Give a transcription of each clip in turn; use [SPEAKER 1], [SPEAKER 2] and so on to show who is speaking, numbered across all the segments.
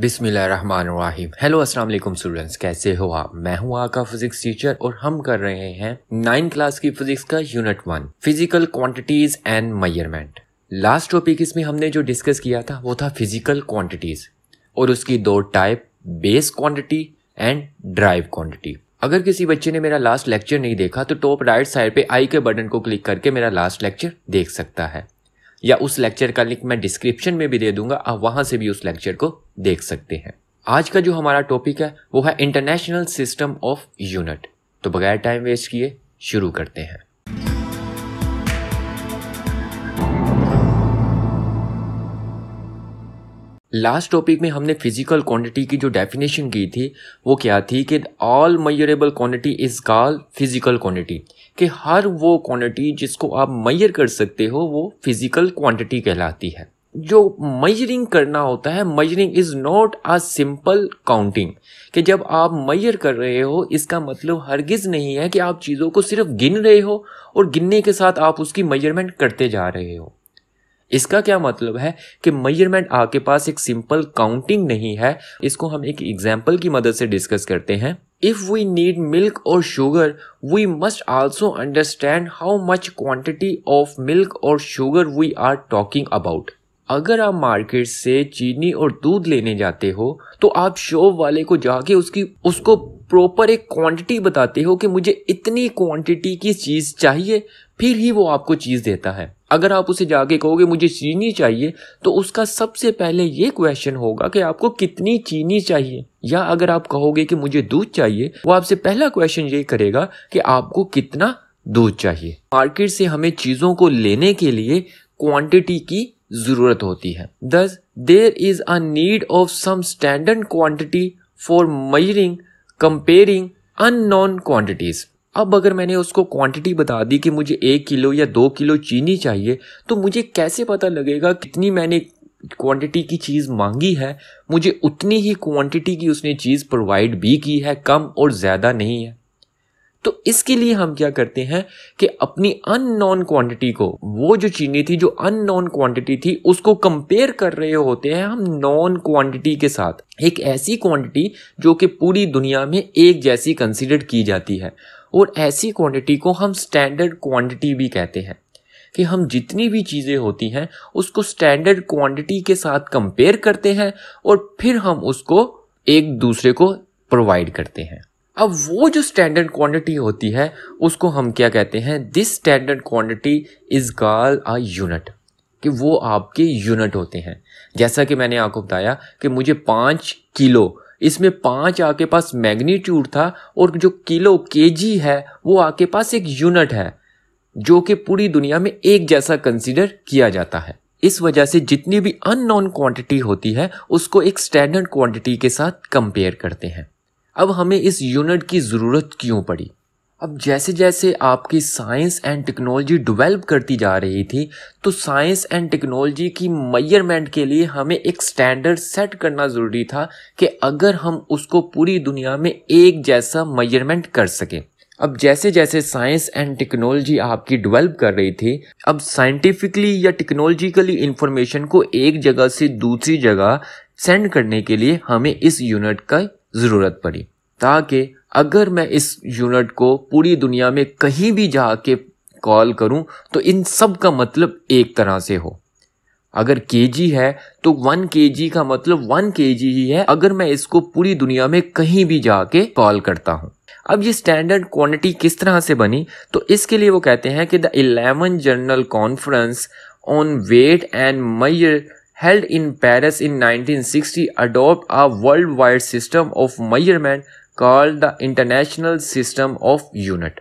[SPEAKER 1] बिस्मिल्लाहिर्रहमानिर्रहीम हेलो अस्सलाम वालेकुम स्टूडेंट्स कैसे हो आप मैं हूं आपका फिजिक्स टीचर और हम कर रहे हैं नाइन क्लास की फिजिक्स का unit one physical quantities and measurement last topic इसमें हमने जो डिस्कस किया था वो था फिजिकल क्वांटिटीज और उसकी दो type base quantity and derived quantity अगर किसी बच्चे ने मेरा लास्ट लेक्चर नहीं देखा तो टॉप राइट साइड पे आई के बटन को क्लिक करके मेरा लास्ट लेक्चर देख सकता है या उस लेक्चर का लिंक मैं डिस्क्रिप्शन में भी दे दूंगा आप वहां से भी उस लेक्चर को देख सकते हैं आज का जो हमारा टॉपिक है वो है इंटरनेशनल सिस्टम ऑफ यूनिट तो बगैर टाइम वेस्ट किए शुरू करते हैं लास्ट टॉपिक में हमने फिजिकल क्वांटिटी की जो डेफिनेशन की थी वो क्या थी कि all measurable quantity is call physical quantity कि हर वो क्वांटिटी जिसको आप मयर कर सकते हो वो फिजिकल क्वांटिटी कहलाती है जो मयरिंग करना होता है measuring is not a simple counting कि जब आप मयर कर रहे हो इसका मतलब हरगिज़ नहीं है कि आप चीज़ों को सिर्फ गिन रहे हो और गिनने के साथ आप उसकी मयरमेंट करते जा रहे हो इसका क्या मतलब है कि मेजरमेंट आपके पास एक सिंपल काउंटिंग नहीं है इसको हम एक एग्जाम्पल की मदद से डिस्कस करते हैं इफ़ वी नीड मिल्क और sugar we must also understand how much quantity of milk और sugar we are talking about अगर आप मार्केट से चीनी और दूध लेने जाते हो तो आप शॉप वाले को जाके उसकी उसको प्रॉपर एक क्वांटिटी बताते हो कि मुझे इतनी क्वांटिटी की चीज़ चाहिए फिर ही वो आपको चीज़ देता है अगर आप उसे जाके कहोगे मुझे चीनी चाहिए तो उसका सबसे पहले ये क्वेश्चन होगा कि आपको कितनी चीनी चाहिए या अगर आप कहोगे कि मुझे दूध चाहिए वो आपसे पहला क्वेश्चन ये करेगा कि आपको कितना दूध चाहिए मार्केट से हमें चीज़ों को लेने के लिए क्वांटिटी की ज़रूरत होती है thus there is a need of some standard quantity for measuring comparing known quantities अब अगर मैंने उसको क्वांटिटी बता दी कि मुझे एक किलो या दो किलो चीनी चाहिए तो मुझे कैसे पता लगेगा कितनी मैंने क्वांटिटी की चीज़ मांगी है मुझे उतनी ही क्वांटिटी की उसने चीज़ प्रोवाइड भी की है कम और ज़्यादा नहीं है तो इसके लिए हम क्या करते हैं कि अपनी अन नॉन क्वान्टिटी को वो जो चीनी थी जो अन नॉन क्वान्टिटी थी उसको कंपेयर कर रहे होते हैं हम नॉन क्वान्टिटी के साथ एक ऐसी क्वान्टिटी जो कि पूरी दुनिया में एक जैसी कंसिडर की जाती है और ऐसी क्वांटिटी को हम स्टैंडर्ड क्वांटिटी भी कहते हैं कि हम जितनी भी चीज़ें होती हैं उसको स्टैंडर्ड क्वांटिटी के साथ कंपेयर करते हैं और फिर हम उसको एक दूसरे को प्रोवाइड करते हैं अब वो जो स्टैंडर्ड क्वांटिटी होती है उसको हम क्या कहते हैं this standard quantity is call a unit कि वो आपके यूनिट होते हैं जैसा कि मैंने आपको बताया कि मुझे पाँच किलो इसमें पाँच आके पास मैग्नीट्यूड था और जो किलो केजी है वो आके पास एक यूनिट है जो कि पूरी दुनिया में एक जैसा कंसिडर किया जाता है इस वजह से जितनी भी अननोन क्वांटिटी होती है उसको एक स्टैंडर्ड क्वांटिटी के साथ कंपेयर करते हैं अब हमें इस यूनिट की ज़रूरत क्यों पड़ी अब जैसे जैसे आपकी साइंस एंड टेक्नोलॉजी डेवलप करती जा रही थी तो साइंस एंड टेक्नोलॉजी की मैयरमेंट के लिए हमें एक स्टैंडर्ड सेट करना ज़रूरी था कि अगर हम उसको पूरी दुनिया में एक जैसा मैयरमेंट कर सकें अब जैसे जैसे साइंस एंड टेक्नोलॉजी आपकी डेवलप कर रही थी अब साइंटिफिकली या टेक्नोलॉजिकली इंफॉर्मेशन को एक जगह से दूसरी जगह सेंड करने के लिए हमें इस यूनिट का ज़रूरत पड़ी ताकि अगर मैं इस यूनिट को पूरी दुनिया में कहीं भी जाके कॉल करूं तो इन सब का मतलब एक तरह से हो अगर के है तो वन के का मतलब वन के ही है अगर मैं इसको पूरी दुनिया में कहीं भी जाके कॉल करता हूँ अब ये स्टैंडर्ड क्वांटिटी किस तरह से बनी तो इसके लिए वो कहते हैं कि the eleven general conference on weight and measure held in Paris in 1960 adopt world wide system of measurement called the international system of unit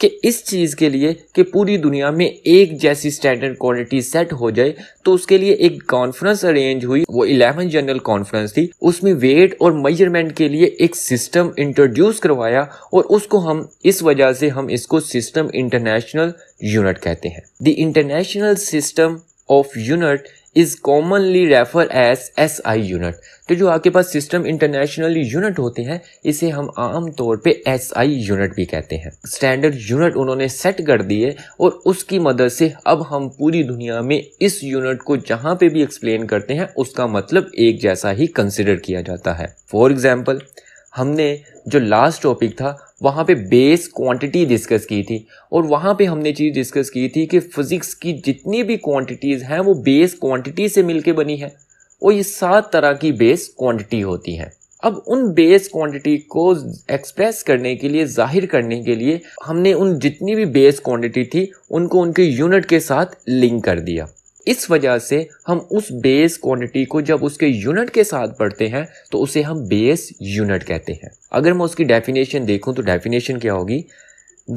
[SPEAKER 1] कि इस चीज़ के लिए कि पूरी दुनिया में एक जैसी स्टैंडर्ड क्वालिटी सेट हो जाए तो उसके लिए एक कॉन्फ्रेंस अरेंज हुई वो इलेवन जनरल कॉन्फ्रेंस थी उसमें वेट और मेजरमेंट के लिए एक सिस्टम इंट्रोड्यूस करवाया और उसको हम इस वजह से हम इसको सिस्टम इंटरनेशनल यूनिट कहते हैं the international system of unit is commonly refer as S I unit तो जो आपके पास सिस्टम इंटरनेशनल यूनिट होते हैं इसे हम आम तौर पे एस आई यूनिट भी कहते हैं स्टैंडर्ड यूनिट उन्होंने सेट कर दिए और उसकी मदद से अब हम पूरी दुनिया में इस यूनिट को जहाँ पे भी एक्सप्लेन करते हैं उसका मतलब एक जैसा ही कंसिडर किया जाता है फॉर एग्जाम्पल हमने जो लास्ट टॉपिक था वहाँ पे बेस क्वांटिटी डिस्कस की थी और वहाँ पे हमने चीज़ डिस्कस की थी कि फिज़िक्स की जितनी भी क्वांटिटीज़ हैं वो बेस क्वांटिटी से मिलके बनी है और ये सात तरह की बेस क्वांटिटी होती हैं अब उन बेस क्वांटिटी को एक्सप्रेस करने के लिए जाहिर करने के लिए हमने उन जितनी भी बेस क्वांटिटी थी उनको उनके यूनिट के साथ लिंक कर दिया इस वजह से हम उस बेस क्वांटिटी को जब उसके यूनिट के साथ पढ़ते हैं तो उसे हम बेस यूनिट कहते हैं अगर मैं उसकी डेफिनेशन देखूं तो डेफिनेशन क्या होगी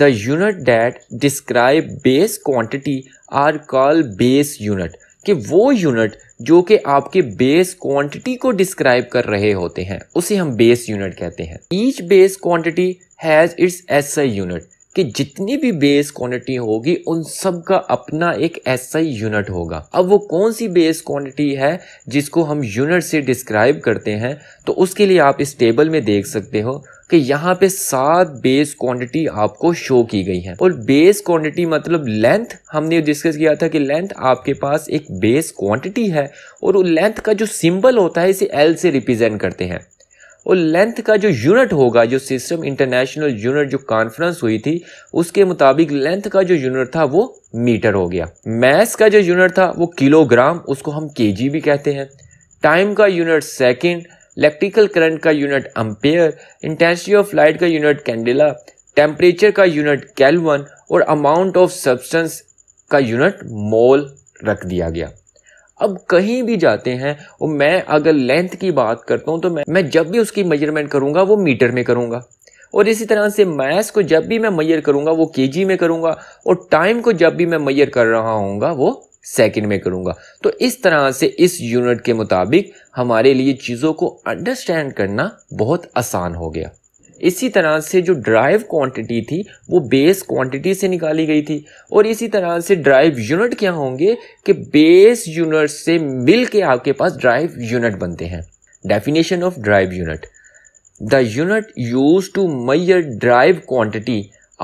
[SPEAKER 1] the unit that describe base quantity are call base unit कि वो यूनिट जो कि आपके बेस क्वांटिटी को डिस्क्राइब कर रहे होते हैं उसे हम बेस यूनिट कहते हैं each base quantity has its S unit कि जितनी भी बेस क्वांटिटी होगी उन सब का अपना एक ऐसा ही यूनिट होगा अब वो कौन सी बेस क्वांटिटी है जिसको हम यूनिट से डिस्क्राइब करते हैं तो उसके लिए आप इस टेबल में देख सकते हो कि यहाँ पे सात बेस क्वांटिटी आपको शो की गई है और बेस क्वांटिटी मतलब लेंथ हमने डिस्कस किया था कि लेंथ आपके पास एक बेस क्वांटिटी है और वो लेंथ का जो सिंबल होता है इसे एल से रिप्रेजेंट करते हैं और लेंथ का जो यूनिट होगा जो सिस्टम इंटरनेशनल यूनिट जो कॉन्फ्रेंस हुई थी उसके मुताबिक लेंथ का जो यूनिट था वो मीटर हो गया मैथ का जो यूनिट था वो किलोग्राम उसको हम के भी कहते हैं टाइम का यूनिट सेकेंड इलेक्ट्रिकल करंट का unit ampere intensity of light का यूनिट कैंडेला टेम्परेचर का यूनिट कैलवन और अमाउंट ऑफ सब्सटेंस का यूनिट मोल रख दिया गया अब कहीं भी जाते हैं और मैं अगर लेंथ की बात करता हूँ तो मैं मैं जब भी उसकी मेजरमेंट करूँगा वो मीटर में करूँगा और इसी तरह से मैस को जब भी मैं मैयर करूँगा वो के में करूँगा और टाइम को जब भी मैं मैयर कर रहा हूँ वो सेकंड में करूँगा तो इस तरह से इस यूनिट के मुताबिक हमारे लिए चीज़ों को अंडरस्टैंड करना बहुत आसान हो गया इसी तरह से जो ड्राइव क्वांटिटी थी वो बेस क्वांटिटी से निकाली गई थी और इसी तरह से ड्राइव यूनिट क्या होंगे कि बेस यूनिट से मिल के आपके पास ड्राइव यूनिट बनते हैं definition of derived unit the unit use to measure derived quantity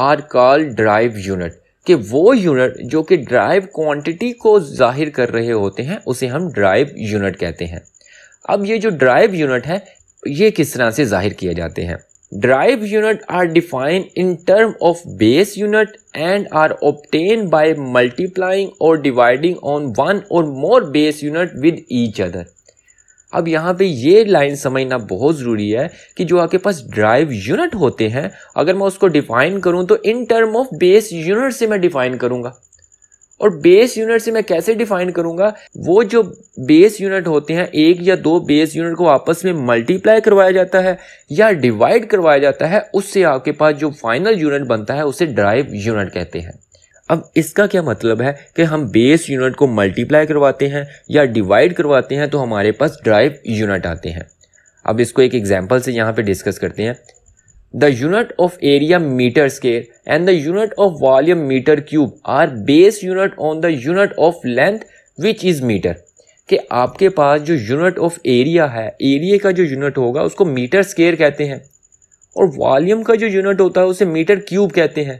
[SPEAKER 1] are call derived unit कि वो यूनिट जो कि ड्राइव क्वांटिटी को जाहिर कर रहे होते हैं उसे हम ड्राइव यूनिट कहते हैं अब ये जो ड्राइव यूनिट है ये किस तरह से जाहिर किए जाते हैं Drive unit are defined in term of base unit and are obtained by multiplying or dividing on one or more base unit with each other. अब यहाँ पे ये लाइन समझना बहुत ज़रूरी है कि जो आपके पास ड्राइव यूनिट होते हैं अगर मैं उसको डिफाइन करूँ तो in term of base unit से मैं डिफाइन करूँगा और बेस यूनिट से मैं कैसे डिफाइन करूंगा वो जो बेस यूनिट होते हैं एक या दो बेस यूनिट को आपस में मल्टीप्लाई करवाया जाता है या डिवाइड करवाया जाता है उससे आपके पास जो फाइनल यूनिट बनता है उसे ड्राइव यूनिट कहते हैं अब इसका क्या मतलब है कि हम बेस यूनिट को मल्टीप्लाई करवाते हैं या डिवाइड करवाते हैं तो हमारे पास ड्राइव यूनिट आते हैं अब इसको एक एग्जाम्पल से यहाँ पे डिस्कस करते हैं the unit of area metre square and the unit of volume metre cube are base unit on the unit of length which is metre कि आपके पास जो यूनिट ऑफ एरिया है एरिया का जो यूनिट होगा उसको मीटर स्केयर कहते हैं और वॉल्यूम का जो यूनिट होता है उसे मीटर क्यूब कहते हैं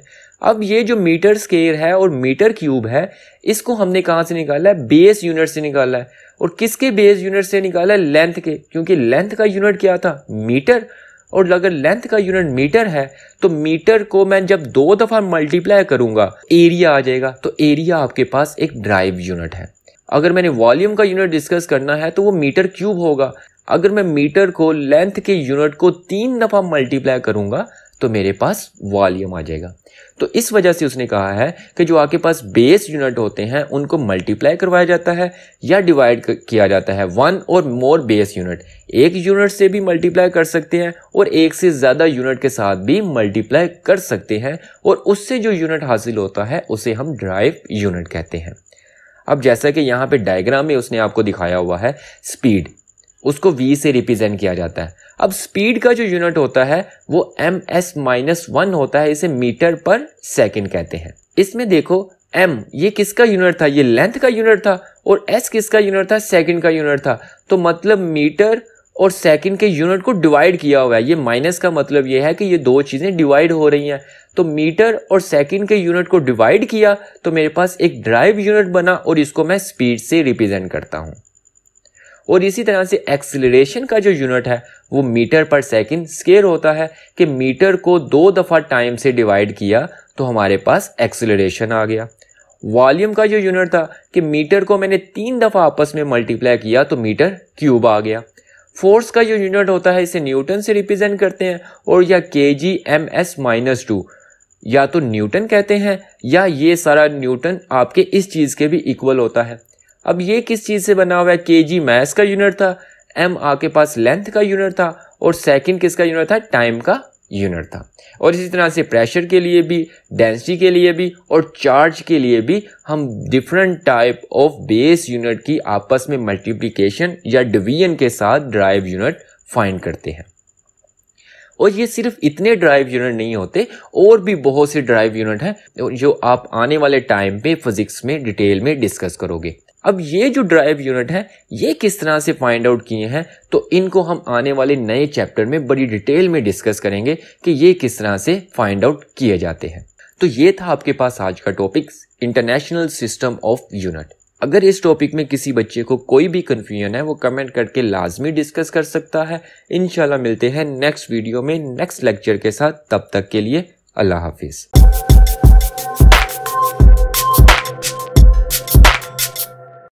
[SPEAKER 1] अब ये जो मीटर स्केयर है और मीटर क्यूब है इसको हमने कहाँ से निकाला है बेस यूनिट से निकाला है और किसके बेस यूनिट से निकाला है लेंथ के क्योंकि लेंथ का यूनिट क्या था मीटर और अगर लेंथ का यूनिट मीटर है तो मीटर को मैं जब दो दफ़ा मल्टीप्लाई करूंगा एरिया आ जाएगा तो एरिया आपके पास एक ड्राइव यूनिट है अगर मैंने वॉल्यूम का यूनिट डिस्कस करना है तो वो मीटर क्यूब होगा अगर मैं मीटर को लेंथ के यूनिट को तीन दफ़ा मल्टीप्लाई करूंगा तो मेरे पास वॉल्यूम आ जाएगा तो इस वजह से उसने कहा है कि जो आपके पास बेस यूनिट होते हैं उनको मल्टीप्लाई करवाया जाता है या डिवाइड किया जाता है one or more base unit एक यूनिट से भी मल्टीप्लाई कर सकते हैं और एक से ज़्यादा यूनिट के साथ भी मल्टीप्लाई कर सकते हैं और उससे जो यूनिट हासिल होता है उसे हम ड्राइव यूनिट कहते हैं अब जैसा कि यहाँ पर डायग्राम में उसने आपको दिखाया हुआ है स्पीड उसको वी से रिप्रेजेंट किया जाता है अब स्पीड का जो यूनिट होता है वो एम एस माइनस वन होता है इसे मीटर पर सेकेंड कहते हैं इसमें देखो एम ये किसका यूनिट था ये लेंथ का यूनिट था और एस किसका यूनिट था सेकंड का यूनिट था तो मतलब मीटर और सेकंड के यूनिट को डिवाइड किया हुआ है ये माइनस का मतलब ये है कि ये दो चीज़ें डिवाइड हो रही हैं तो मीटर और सेकंड के यूनिट को डिवाइड किया तो मेरे पास एक ड्राइव यूनिट बना और इसको मैं स्पीड से रिप्रेजेंट करता हूँ और इसी तरह से एक्सिलेशन का जो यूनिट है वो मीटर पर सेकंड स्केयर होता है कि मीटर को दो दफ़ा टाइम से डिवाइड किया तो हमारे पास एक्सिलेशन आ गया वॉल्यूम का जो यूनिट था कि मीटर को मैंने तीन दफ़ा आपस में मल्टीप्लाई किया तो मीटर क्यूब आ गया फोर्स का जो यूनिट होता है इसे न्यूटन से रिप्रेजेंट करते हैं और या K G M S minus two या तो न्यूटन कहते हैं या ये सारा न्यूटन आपके इस चीज़ के भी इक्वल होता है अब ये किस चीज़ से बना हुआ है के जी मैथ का यूनिट था एम आ के पास लेंथ का यूनिट था और सेकंड किसका यूनिट था टाइम का यूनिट था और इसी तरह से प्रेशर के लिए भी डेंसिटी के लिए भी और चार्ज के लिए भी हम different type of base unit की आपस में मल्टीप्लीकेशन या डिवीजन के साथ ड्राइव यूनिट फाइंड करते हैं और ये सिर्फ इतने ड्राइव यूनिट नहीं होते और भी बहुत से ड्राइव यूनिट हैं जो आप आने वाले टाइम पे फिजिक्स में डिटेल में डिस्कस करोगे अब ये जो ड्राइव यूनिट है ये किस तरह से फाइंड आउट किए हैं तो इनको हम आने वाले नए चैप्टर में बड़ी डिटेल में डिस्कस करेंगे कि ये किस तरह से फाइंड आउट किए जाते हैं तो ये था आपके पास आज का topic international system of unit अगर इस टॉपिक में किसी बच्चे को कोई भी कन्फ्यूजन है वो कमेंट करके लाजमी डिस्कस कर सकता है इनशाला मिलते हैं नेक्स्ट वीडियो में नेक्स्ट लेक्चर के साथ तब तक के लिए अल्लाह हाफिज़